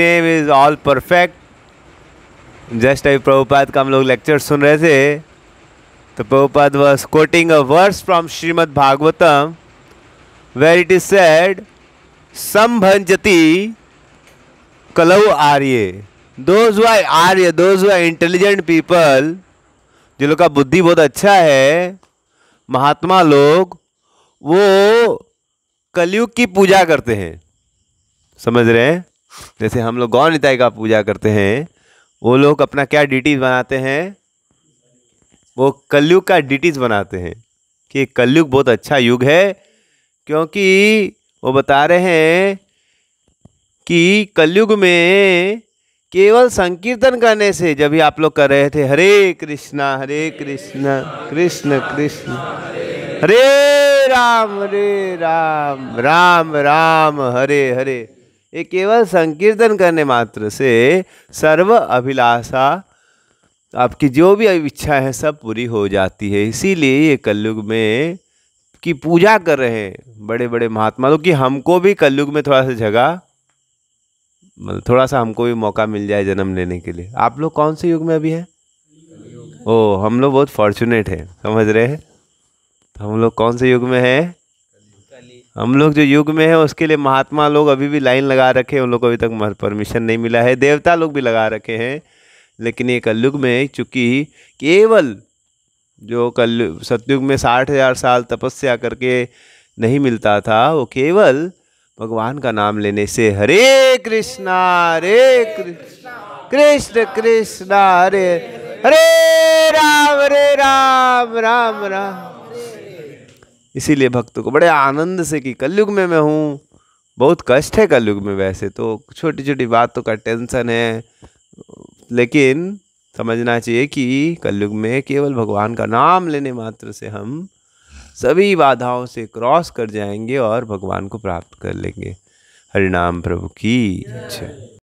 name is all perfect just अभी प्रभुपाद का हम लोग लेक्चर सुन रहे थे तो Prabhupada was quoting a verse from Shrimad Bhagavatam where it is said संभंजति कलऊ आर्य दोज वाई आर्य दोज वाई इंटेलिजेंट पीपल जो लोग का बुद्धि बहुत अच्छा है महात्मा लोग वो कलयुग की पूजा करते हैं समझ रहे हैं जैसे हम लोग गौ निताई का पूजा करते हैं वो लोग अपना क्या डिटीज बनाते हैं वो कलयुग का डिटीज बनाते हैं कि कलयुग बहुत अच्छा युग है क्योंकि वो बता रहे हैं कि कलयुग में केवल संकीर्तन करने से जब भी आप लोग कर रहे थे हरे कृष्णा हरे कृष्णा कृष्ण कृष्ण हरे राम हरे राम राम राम हरे हरे ये केवल संकीर्तन करने मात्र से सर्व अभिलाषा आपकी जो भी इच्छा है सब पूरी हो जाती है इसीलिए ये कलयुग में की पूजा कर रहे हैं बड़े बड़े महात्मा लोग कि हमको भी कलयुग में थोड़ा सा जगह मतलब थोड़ा सा हमको भी मौका मिल जाए जन्म लेने के लिए आप लोग कौन से युग में अभी हैं ओ हम लोग बहुत फॉर्चुनेट हैं समझ रहे हैं तो हम लोग कौन से युग में हैं हम लोग जो युग में है उसके लिए महात्मा लोग अभी भी लाइन लगा रखे हैं उन लोगों को अभी तक परमिशन नहीं मिला है देवता लोग भी लगा रखे हैं लेकिन ये कलयुग में चूँकि केवल जो कल सतयुग में साठ हजार साल तपस्या करके नहीं मिलता था वो केवल भगवान का नाम लेने से हरे कृष्णा हरे कृष्ण कृष्णा हरे हरे राम हरे राम राम राम, राम इसीलिए भक्तों को बड़े आनंद से कि कलयुग में मैं हूँ बहुत कष्ट है कलयुग में वैसे तो छोटी छोटी बातों का टेंशन है लेकिन समझना चाहिए कि कलयुग में केवल भगवान का नाम लेने मात्र से हम सभी बाधाओं से क्रॉस कर जाएंगे और भगवान को प्राप्त कर लेंगे हरिनाम प्रभु की अच्छा